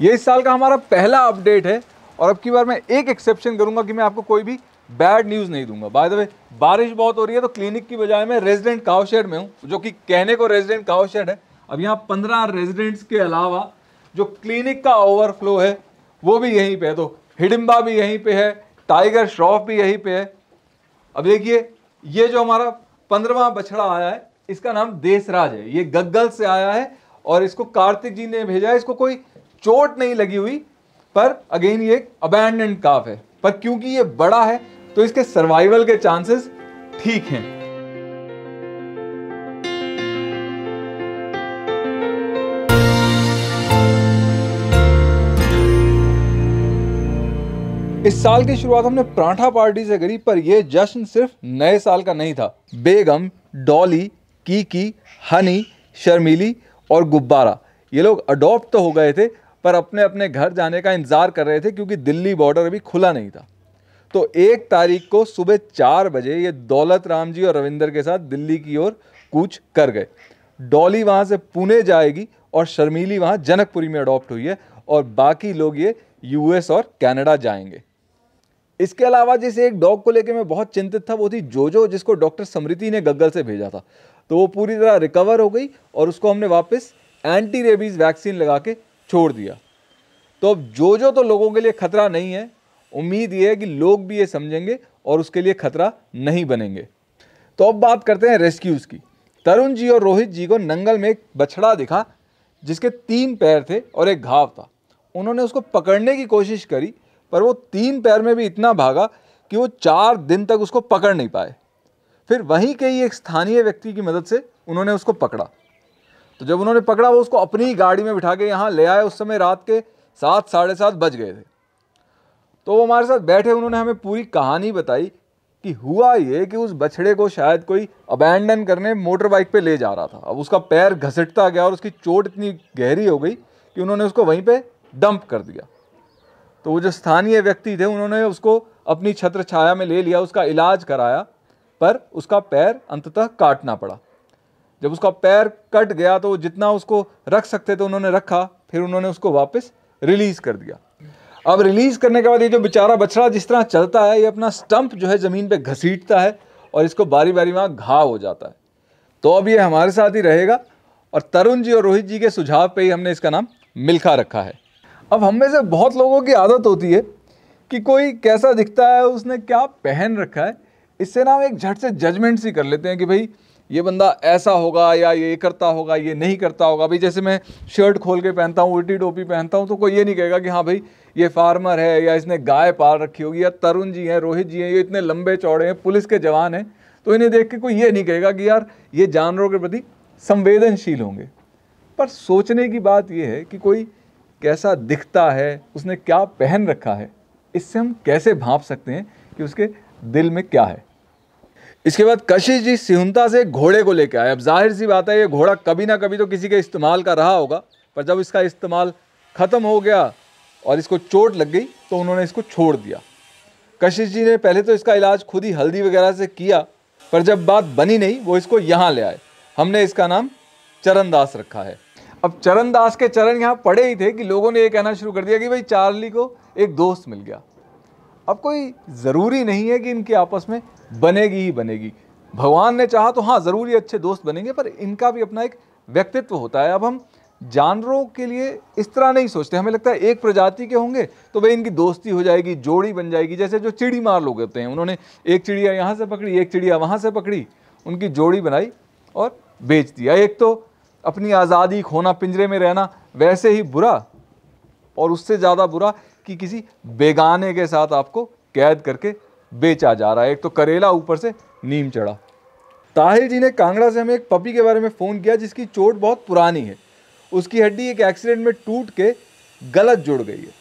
ये इस साल का हमारा पहला अपडेट है और अब की बार मैं एक एक्सेप्शन करूंगा कि मैं आपको कोई भी बैड न्यूज़ नहीं दूंगा बाय द वे बारिश बहुत हो रही है तो क्लिनिक की बजाय मैं रेजिडेंट कावशेड में हूँ जो कि कहने को रेजिडेंट कावशेड है अब यहाँ पंद्रह रेजिडेंट्स के अलावा जो क्लिनिक का ओवरफ्लो है वो भी यहीं पे है तो हिडिम्बा भी यहीं पे है टाइगर श्रॉफ भी यहीं पे है अब देखिए ये जो हमारा पंद्रवा बछड़ा आया है इसका नाम देसराज है ये गग्गल से आया है और इसको कार्तिक जी ने भेजा है इसको कोई चोट नहीं लगी हुई पर अगेन ये एक अबैंडेंड काफ है पर क्योंकि ये बड़ा है तो इसके सर्वाइवल के चांसेस ठीक हैं इस साल की शुरुआत हमने प्रांठा पार्टी से करी पर यह जश्न सिर्फ नए साल का नहीं था बेगम डॉली कीकी हनी शर्मीली और गुब्बारा ये लोग अडॉप्ट तो हो गए थे पर अपने अपने घर जाने का इंतज़ार कर रहे थे क्योंकि दिल्ली बॉर्डर अभी खुला नहीं था तो एक तारीख को सुबह चार बजे ये दौलत राम जी और रविंदर के साथ दिल्ली की ओर कूच कर गए डॉली वहाँ से पुणे जाएगी और शर्मीली वहाँ जनकपुरी में अडॉप्ट हुई है और बाकी लोग ये यूएस और कनाडा जाएंगे इसके अलावा जिस एक डॉग को लेकर मैं बहुत चिंतित था वो थी जोजो जिसको डॉक्टर समृति ने गग्गल से भेजा था तो वो पूरी तरह रिकवर हो गई और उसको हमने वापस एंटी रेबीज़ वैक्सीन लगा के छोड़ दिया तो अब जो जो तो लोगों के लिए खतरा नहीं है उम्मीद ये है कि लोग भी ये समझेंगे और उसके लिए खतरा नहीं बनेंगे तो अब बात करते हैं रेस्क्यूज़ की तरुण जी और रोहित जी को नंगल में एक बछड़ा दिखा जिसके तीन पैर थे और एक घाव था उन्होंने उसको पकड़ने की कोशिश करी पर वो तीन पैर में भी इतना भागा कि वो चार दिन तक उसको पकड़ नहीं पाए फिर वहीं के ही एक स्थानीय व्यक्ति की मदद से उन्होंने उसको पकड़ा तो जब उन्होंने पकड़ा वो उसको अपनी गाड़ी में बिठा के यहाँ ले आए उस समय रात के सात साढ़े सात बज गए थे तो वो हमारे साथ बैठे उन्होंने हमें पूरी कहानी बताई कि हुआ ये कि उस बछड़े को शायद कोई अबैंडन करने मोटर बाइक पर ले जा रहा था अब उसका पैर घसटता गया और उसकी चोट इतनी गहरी हो गई कि उन्होंने उसको वहीं पर डंप कर दिया तो वो जो स्थानीय व्यक्ति थे उन्होंने उसको अपनी छत्र छाया में ले लिया उसका इलाज कराया पर उसका पैर अंततः काटना पड़ा जब उसका पैर कट गया तो जितना उसको रख सकते थे उन्होंने रखा फिर उन्होंने उसको वापस रिलीज़ कर दिया अब रिलीज़ करने के बाद ये जो बेचारा बछड़ा जिस तरह चलता है ये अपना स्टंप जो है ज़मीन पर घसीटता है और इसको बारी बारी वहाँ घाव हो जाता है तो अब ये हमारे साथ ही रहेगा और तरुण जी और रोहित जी के सुझाव पे ही हमने इसका नाम मिल्खा रखा है अब हम में से बहुत लोगों की आदत होती है कि कोई कैसा दिखता है उसने क्या पहन रखा है इससे ना हम एक झट से जजमेंट सी कर लेते हैं कि भाई ये बंदा ऐसा होगा या ये करता होगा ये नहीं करता होगा भाई जैसे मैं शर्ट खोल के पहनता हूँ उल्टी टोपी पहनता हूँ तो कोई ये नहीं कहेगा कि हाँ भाई ये फार्मर है या इसने गाय पाल रखी होगी या तरुण जी हैं रोहित जी हैं ये इतने लंबे चौड़े हैं पुलिस के जवान हैं तो इन्हें देख के कोई ये नहीं कहेगा कि यार ये जानवरों के प्रति संवेदनशील होंगे पर सोचने की बात यह है कि कोई कैसा दिखता है उसने क्या पहन रखा है इससे हम कैसे भाप सकते हैं कि उसके दिल में क्या है इसके बाद कशिश जी सिहुंता से घोड़े को लेकर आए अब जाहिर सी बात है ये घोड़ा कभी ना कभी तो किसी के इस्तेमाल का रहा होगा पर जब इसका इस्तेमाल ख़त्म हो गया और इसको चोट लग गई तो उन्होंने इसको छोड़ दिया कशिश जी ने पहले तो इसका इलाज खुद ही हल्दी वगैरह से किया पर जब बात बनी नहीं वो इसको यहाँ ले आए हमने इसका नाम चरणदास रखा है अब चरणदास के चरण यहाँ पड़े ही थे कि लोगों ने ये कहना शुरू कर दिया कि भाई चार्ली को एक दोस्त मिल गया अब कोई ज़रूरी नहीं है कि इनके आपस में बनेगी ही बनेगी भगवान ने चाहा तो हाँ ज़रूरी अच्छे दोस्त बनेंगे पर इनका भी अपना एक व्यक्तित्व होता है अब हम जानवरों के लिए इस तरह नहीं सोचते हमें लगता है एक प्रजाति के होंगे तो भाई इनकी दोस्ती हो जाएगी जोड़ी बन जाएगी जैसे जो चिड़ी मार लोग होते हैं उन्होंने एक चिड़िया यहाँ से पकड़ी एक चिड़िया वहाँ से पकड़ी उनकी जोड़ी बनाई और बेच दिया एक तो अपनी आज़ादी खोना पिंजरे में रहना वैसे ही बुरा और उससे ज़्यादा बुरा कि किसी बेगाने के साथ आपको कैद करके बेचा जा रहा है एक तो करेला ऊपर से नीम चढ़ा ताहिर जी ने कांगड़ा से हमें एक पपी के बारे में फ़ोन किया जिसकी चोट बहुत पुरानी है उसकी हड्डी एक एक्सीडेंट में टूट के गलत जुड़ गई है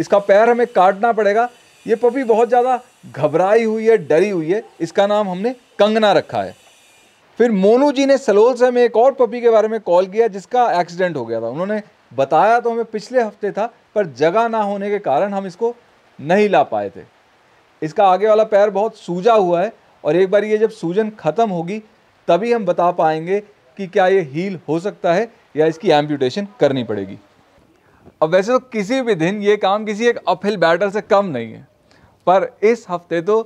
इसका पैर हमें काटना पड़ेगा ये पपी बहुत ज़्यादा घबराई हुई है डरी हुई है इसका नाम हमने कंगना रखा है फिर मोनू जी ने सलोल से हमें एक और पपी के बारे में कॉल किया जिसका एक्सीडेंट हो गया था उन्होंने बताया तो हमें पिछले हफ्ते था पर जगह ना होने के कारण हम इसको नहीं ला पाए थे इसका आगे वाला पैर बहुत सूजा हुआ है और एक बार ये जब सूजन ख़त्म होगी तभी हम बता पाएंगे कि क्या ये हील हो सकता है या इसकी एम्प्यूटेशन करनी पड़ेगी अब वैसे तो किसी भी दिन ये काम किसी एक अपहिल बैटल से कम नहीं है पर इस हफ्ते तो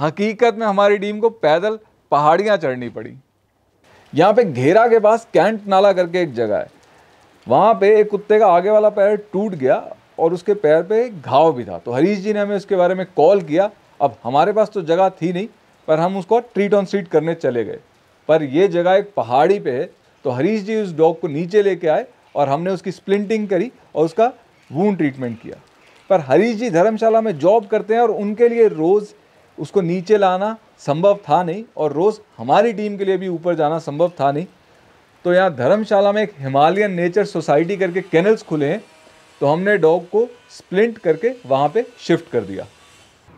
हकीकत में हमारी टीम को पैदल पहाड़ियाँ चढ़नी पड़ी यहाँ पे घेरा के पास कैंट नाला करके एक जगह है वहाँ पे एक कुत्ते का आगे वाला पैर टूट गया और उसके पैर पे घाव भी था तो हरीश जी ने हमें उसके बारे में कॉल किया अब हमारे पास तो जगह थी नहीं पर हम उसको ट्रीट ऑन सीट करने चले गए पर ये जगह एक पहाड़ी पे है तो हरीश जी उस डॉग को नीचे लेके आए और हमने उसकी स्प्लिंटिंग करी और उसका वून ट्रीटमेंट किया पर हरीश जी धर्मशाला में जॉब करते हैं और उनके लिए रोज़ उसको नीचे लाना संभव था नहीं और रोज़ हमारी टीम के लिए भी ऊपर जाना संभव था नहीं तो यहाँ धर्मशाला में एक हिमालयन नेचर सोसाइटी करके कैनल्स खुले हैं तो हमने डॉग को स्प्लिंट करके वहाँ पे शिफ्ट कर दिया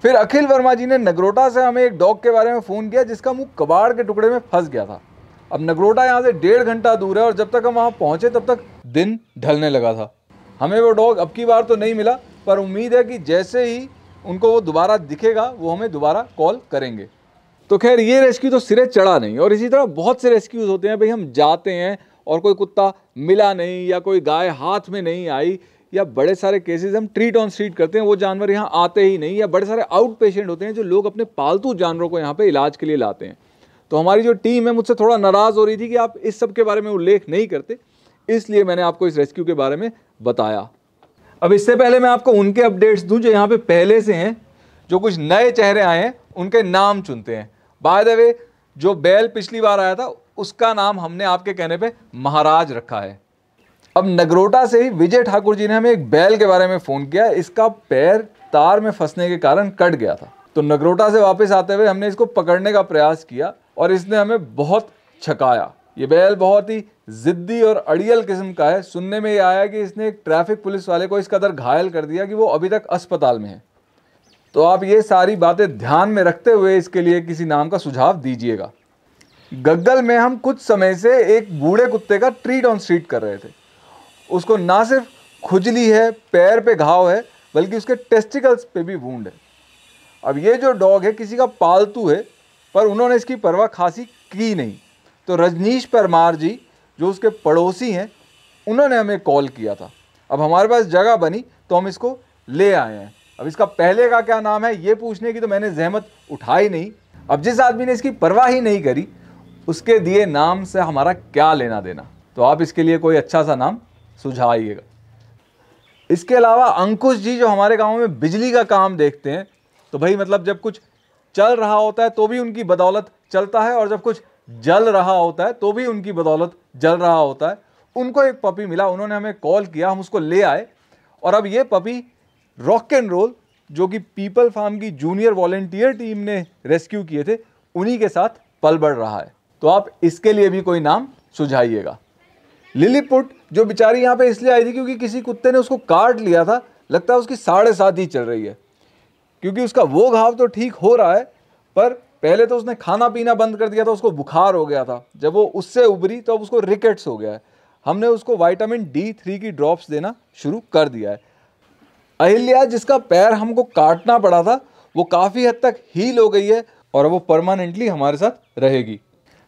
फिर अखिल वर्मा जी ने नगरोटा से हमें एक डॉग के बारे में फ़ोन किया जिसका मुँह कबाड़ के टुकड़े में फंस गया था अब नगरोटा यहाँ से डेढ़ घंटा दूर है और जब तक हम वहाँ पहुँचे तब तक दिन ढलने लगा था हमें वो डॉग अब की बार तो नहीं मिला पर उम्मीद है कि जैसे ही उनको वो दोबारा दिखेगा वो हमें दोबारा कॉल करेंगे तो खैर ये रेस्क्यू तो सिरे चढ़ा नहीं और इसी तरह बहुत से रेस्क्यूज़ होते हैं भाई हम जाते हैं और कोई कुत्ता मिला नहीं या कोई गाय हाथ में नहीं आई या बड़े सारे केसेस हम ट्रीट ऑन स्ट्रीट करते हैं वो जानवर यहाँ आते ही नहीं या बड़े सारे आउट पेशेंट होते हैं जो लोग अपने पालतू जानवरों को यहाँ पर इलाज के लिए लाते हैं तो हमारी जो टीम है मुझसे थोड़ा नाराज़ हो रही थी कि आप इस सब के बारे में उल्लेख नहीं करते इसलिए मैंने आपको इस रेस्क्यू के बारे में बताया अब इससे पहले मैं आपको उनके अपडेट्स दूँ जो यहाँ पर पहले से हैं जो कुछ नए चेहरे आए हैं उनके नाम चुनते हैं बाय द वे जो बैल पिछली बार आया था उसका नाम हमने आपके कहने पे महाराज रखा है अब नगरोटा से ही विजय ठाकुर जी ने हमें एक बैल के बारे में फ़ोन किया इसका पैर तार में फंसने के कारण कट गया था तो नगरोटा से वापस आते हुए हमने इसको पकड़ने का प्रयास किया और इसने हमें बहुत छकाया ये बैल बहुत ही ज़िद्दी और अड़ियल किस्म का है सुनने में ये आया कि इसने एक ट्रैफिक पुलिस वाले को इस कदर घायल कर दिया कि वो अभी तक अस्पताल में है तो आप ये सारी बातें ध्यान में रखते हुए इसके लिए किसी नाम का सुझाव दीजिएगा गग्गल में हम कुछ समय से एक बूढ़े कुत्ते का ट्रीट ऑन स्ट्रीट कर रहे थे उसको ना सिर्फ खुजली है पैर पे घाव है बल्कि उसके टेस्टिकल्स पे भी वूंड है अब ये जो डॉग है किसी का पालतू है पर उन्होंने इसकी परवाह खासी की नहीं तो रजनीश परमार जी जो उसके पड़ोसी हैं उन्होंने हमें कॉल किया था अब हमारे पास जगह बनी तो हम इसको ले आए हैं अब इसका पहले का क्या नाम है ये पूछने की तो मैंने जहमत उठाई नहीं अब जिस आदमी ने इसकी परवाह ही नहीं करी उसके दिए नाम से हमारा क्या लेना देना तो आप इसके लिए कोई अच्छा सा नाम सुझाइएगा इसके अलावा अंकुश जी जो हमारे गाँव में बिजली का काम देखते हैं तो भाई मतलब जब कुछ चल रहा होता है तो भी उनकी बदौलत चलता है और जब कुछ जल रहा होता है तो भी उनकी बदौलत जल रहा होता है उनको एक पपी मिला उन्होंने हमें कॉल किया हम उसको ले आए और अब ये पपी रॉक एंड रोल जो कि पीपल फार्म की जूनियर वॉलेंटियर टीम ने रेस्क्यू किए थे उन्हीं के साथ पल बढ़ रहा है तो आप इसके लिए भी कोई नाम सुझाइएगा लिलीपुट जो बेचारी यहाँ पे इसलिए आई थी क्योंकि किसी कुत्ते ने उसको काट लिया था लगता है उसकी साढ़े सात ही चल रही है क्योंकि उसका वो घाव तो ठीक हो रहा है पर पहले तो उसने खाना पीना बंद कर दिया था उसको बुखार हो गया था जब वो उससे उभरी तो अब उसको रिकेट्स हो गया है हमने उसको वाइटामिन डी थ्री की ड्रॉप्स देना शुरू कर दिया है अहिल्या जिसका पैर हमको काटना पड़ा था वो काफ़ी हद तक हील हो गई है और वो परमानेंटली हमारे साथ रहेगी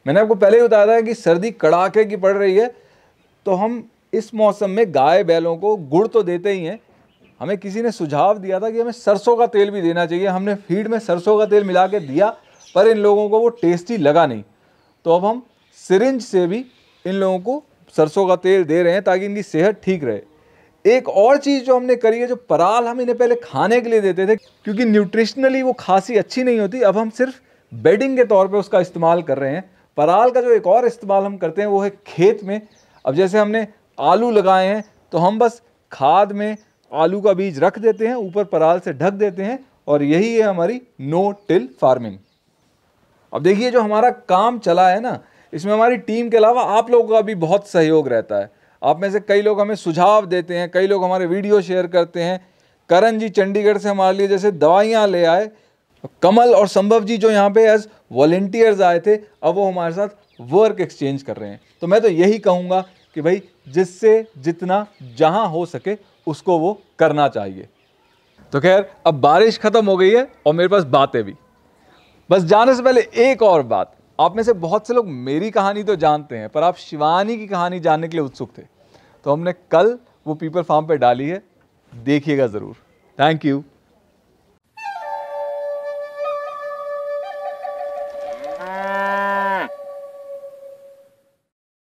मैंने आपको पहले ही बताया था कि सर्दी कड़ाके की पड़ रही है तो हम इस मौसम में गाय बैलों को गुड़ तो देते ही हैं हमें किसी ने सुझाव दिया था कि हमें सरसों का तेल भी देना चाहिए हमने फीड में सरसों का तेल मिला के दिया पर इन लोगों को वो टेस्टी लगा नहीं तो अब हम सिरिंज से भी इन लोगों को सरसों का तेल दे रहे हैं ताकि इनकी सेहत ठीक रहे एक और चीज़ जो हमने करी है जो पराल हम इन्हें पहले खाने के लिए देते थे क्योंकि न्यूट्रिशनली वो खासी अच्छी नहीं होती अब हम सिर्फ बेडिंग के तौर पे उसका इस्तेमाल कर रहे हैं पराल का जो एक और इस्तेमाल हम करते हैं वो है खेत में अब जैसे हमने आलू लगाए हैं तो हम बस खाद में आलू का बीज रख देते हैं ऊपर पराल से ढक देते हैं और यही है हमारी नो टिल फार्मिंग अब देखिए जो हमारा काम चला है ना इसमें हमारी टीम के अलावा आप लोगों का भी बहुत सहयोग रहता है आप में से कई लोग हमें सुझाव देते हैं कई लोग हमारे वीडियो शेयर करते हैं करण जी चंडीगढ़ से हमारे लिए जैसे दवाइयाँ ले आए कमल और संभव जी जो यहाँ पे एज वॉल्टियर्स आए थे अब वो हमारे साथ वर्क एक्सचेंज कर रहे हैं तो मैं तो यही कहूँगा कि भाई जिससे जितना जहाँ हो सके उसको वो करना चाहिए तो खैर अब बारिश ख़त्म हो गई है और मेरे पास बातें भी बस जाने से पहले एक और बात आप में से बहुत से लोग मेरी कहानी तो जानते हैं पर आप शिवानी की कहानी जानने के लिए उत्सुक थे तो हमने कल वो पीपल फार्म पे डाली है देखिएगा ज़रूर थैंक यू